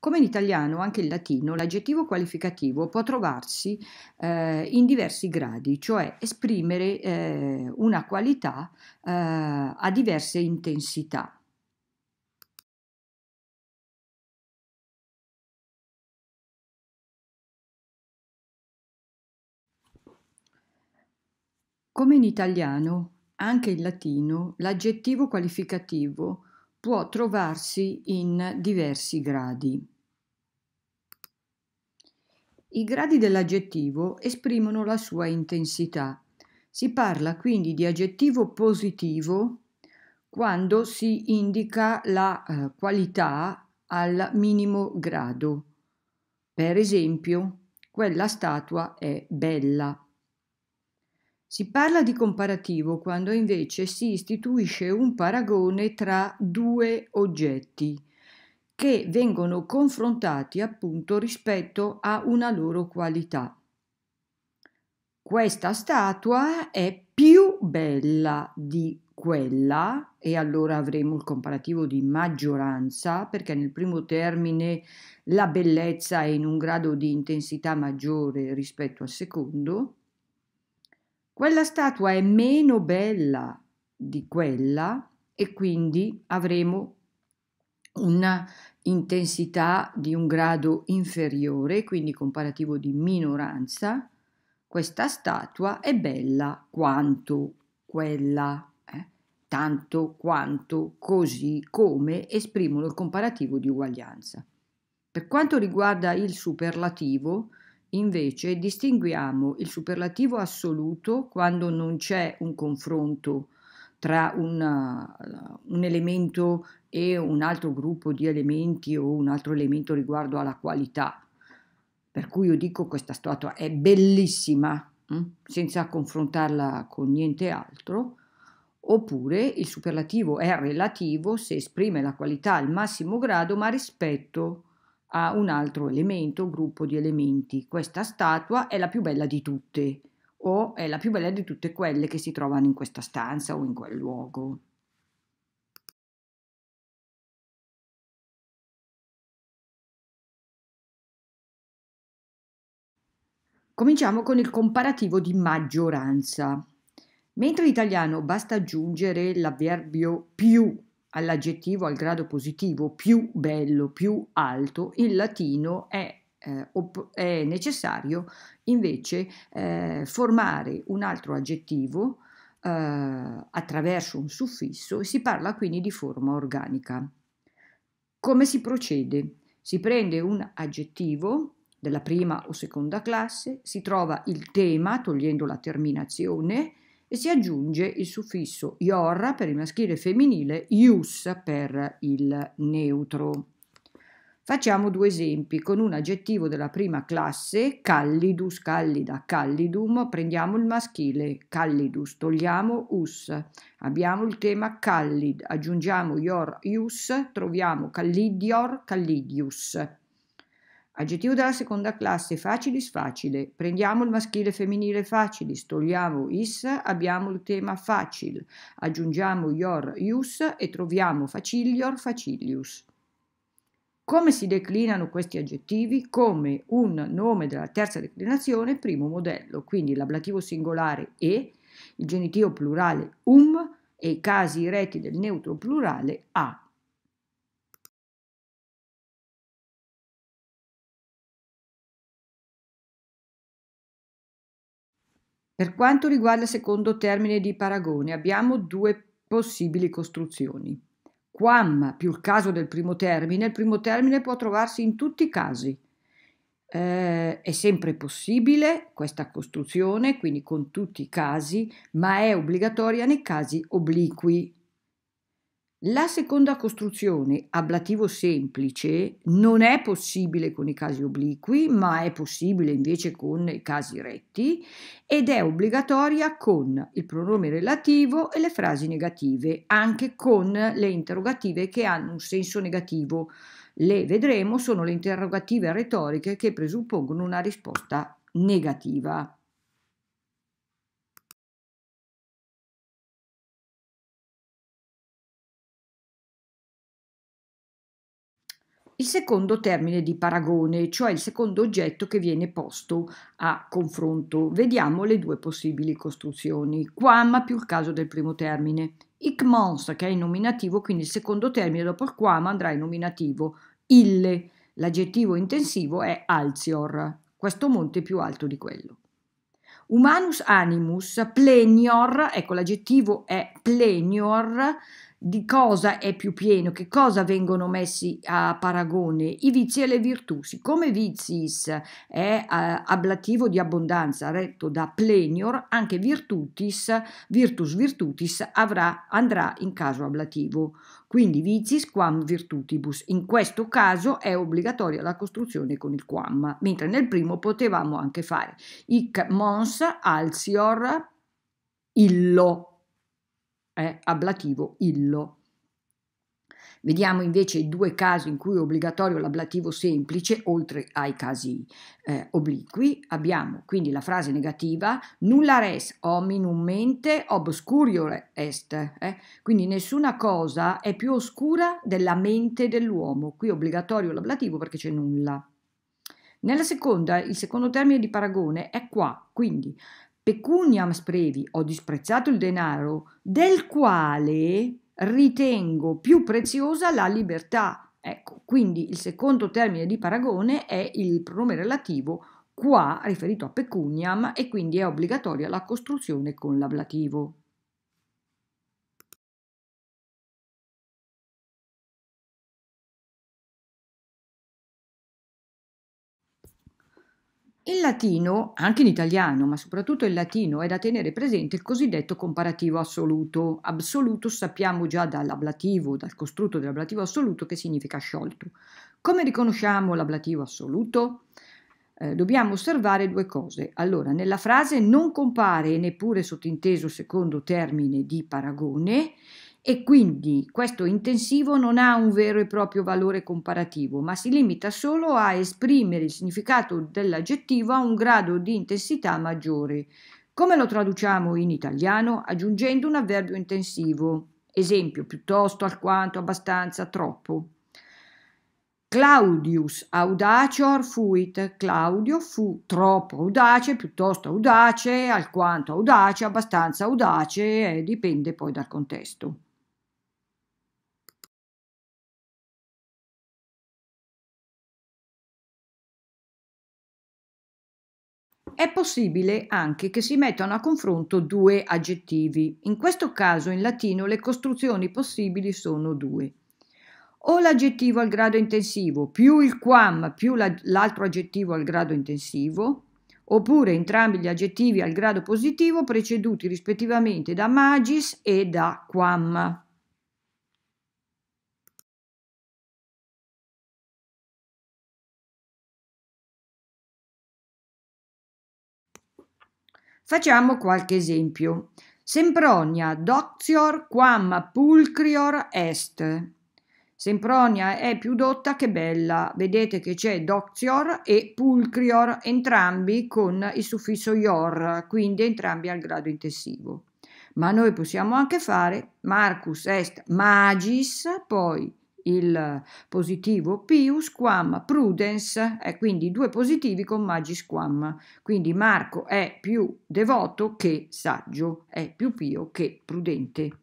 Come in italiano, anche in latino, l'aggettivo qualificativo può trovarsi eh, in diversi gradi, cioè esprimere eh, una qualità eh, a diverse intensità. Come in italiano, anche in latino, l'aggettivo qualificativo può trovarsi in diversi gradi. I gradi dell'aggettivo esprimono la sua intensità. Si parla quindi di aggettivo positivo quando si indica la eh, qualità al minimo grado. Per esempio, quella statua è bella. Si parla di comparativo quando invece si istituisce un paragone tra due oggetti che vengono confrontati appunto rispetto a una loro qualità. Questa statua è più bella di quella e allora avremo il comparativo di maggioranza perché nel primo termine la bellezza è in un grado di intensità maggiore rispetto al secondo. Quella statua è meno bella di quella e quindi avremo una intensità di un grado inferiore, quindi comparativo di minoranza, questa statua è bella quanto quella, eh? tanto quanto, così come esprimono il comparativo di uguaglianza. Per quanto riguarda il superlativo, invece distinguiamo il superlativo assoluto quando non c'è un confronto tra una, un elemento e un altro gruppo di elementi o un altro elemento riguardo alla qualità. Per cui io dico questa statua è bellissima, mh? Mm? senza confrontarla con niente altro, oppure il superlativo è relativo se esprime la qualità al massimo grado ma rispetto a un altro elemento, gruppo di elementi. Questa statua è la più bella di tutte o è la più bella di tutte quelle che si trovano in questa stanza o in quel luogo. Cominciamo con il comparativo di maggioranza. Mentre in italiano basta aggiungere l'avverbio più all'aggettivo al grado positivo, più bello, più alto, in latino è, eh, op- è necessario invece eh, formare un altro aggettivo eh, attraverso un suffisso e si parla quindi di forma organica. Come si procede? Si prende un aggettivo della prima o seconda classe, si trova il tema togliendo la terminazione e si aggiunge il suffisso ior per il maschile e femminile, ius per il neutro. Facciamo due esempi con un aggettivo della prima classe, callidus, callida, callidum, prendiamo il maschile, callidus, togliamo us, abbiamo il tema callid, aggiungiamo ior, ius, troviamo callidior, callidius. Aggettivo della seconda classe, facilis facile. Prendiamo il maschile e femminile facilis, togliamo is, abbiamo il tema facil, aggiungiamo ior ius e troviamo facilior facilius. Come si declinano questi aggettivi? Come un nome della terza declinazione, primo modello, quindi l'ablativo singolare e, il genitivo plurale um e i casi reti del neutro plurale a. Per quanto riguarda il secondo termine di paragone, abbiamo due possibili costruzioni. Quam più il caso del primo termine, il primo termine può trovarsi in tutti i casi. Eh, è sempre possibile questa costruzione, quindi con tutti i casi, ma è obbligatoria nei casi obliqui. La seconda costruzione, ablativo semplice, non è possibile con i casi obliqui, ma è possibile invece con i casi retti ed è obbligatoria con il pronome relativo e le frasi negative, anche con le interrogative che hanno un senso negativo. Le vedremo, sono le interrogative retoriche che presuppongono una risposta negativa. il secondo termine di paragone, cioè il secondo oggetto che viene posto a confronto. Vediamo le due possibili costruzioni. Quamma più il caso del primo termine. Ic mons, che è in nominativo, quindi il secondo termine dopo il quama andrà in nominativo. Ille, l'aggettivo intensivo è alzior, questo monte più alto di quello. Humanus animus, plenior, ecco l'aggettivo è plenior, di cosa è più pieno, che cosa vengono messi a paragone, i vizi e le virtù. Siccome vizis è eh, ablativo di abbondanza, retto da plenior, anche virtutis, virtus virtutis avrà, andrà in caso ablativo. Quindi vicis quam virtutibus. In questo caso è obbligatoria la costruzione con il quam, mentre nel primo potevamo anche fare hic mons alsior illo eh, ablativo illo. Vediamo invece i due casi in cui è obbligatorio l'ablativo semplice, oltre ai casi eh, obliqui. Abbiamo quindi la frase negativa, nulla res hominum mente obscurior est, eh? quindi nessuna cosa è più oscura della mente dell'uomo. Qui è obbligatorio l'ablativo perché c'è nulla. Nella seconda, il secondo termine di paragone è qua, quindi pecuniam sprevi, ho disprezzato il denaro, del quale ritengo più preziosa la libertà. Ecco, quindi il secondo termine di paragone è il pronome relativo qua riferito a pecuniam e quindi è obbligatoria la costruzione con l'ablativo. In latino, anche in italiano, ma soprattutto in latino, è da tenere presente il cosiddetto comparativo assoluto. Absoluto sappiamo già dall'ablativo, dal costrutto dell'ablativo assoluto, che significa sciolto. Come riconosciamo l'ablativo assoluto? Eh, dobbiamo osservare due cose. Allora, nella frase non compare neppure sottinteso secondo termine di paragone, e quindi questo intensivo non ha un vero e proprio valore comparativo, ma si limita solo a esprimere il significato dell'aggettivo a un grado di intensità maggiore. Come lo traduciamo in italiano? Aggiungendo un avverbio intensivo, esempio piuttosto, alquanto, abbastanza, troppo. Claudius audacior fuit, Claudio fu troppo audace, piuttosto audace, alquanto audace, abbastanza audace, eh, dipende poi dal contesto. è possibile anche che si mettano a confronto due aggettivi. In questo caso in latino le costruzioni possibili sono due. O l'aggettivo al grado intensivo più il quam più l'altro aggettivo al grado intensivo, oppure entrambi gli aggettivi al grado positivo preceduti rispettivamente da magis e da quam. Facciamo qualche esempio. Sempronia doxior quam pulcrior est. Sempronia è più dotta che bella. Vedete che c'è doxior e pulcrior, entrambi con il suffisso ior, quindi entrambi al grado intensivo. Ma noi possiamo anche fare Marcus est magis, poi il positivo pius quam prudens e eh, quindi due positivi con magis quam. Quindi Marco è più devoto che saggio, è più pio che prudente.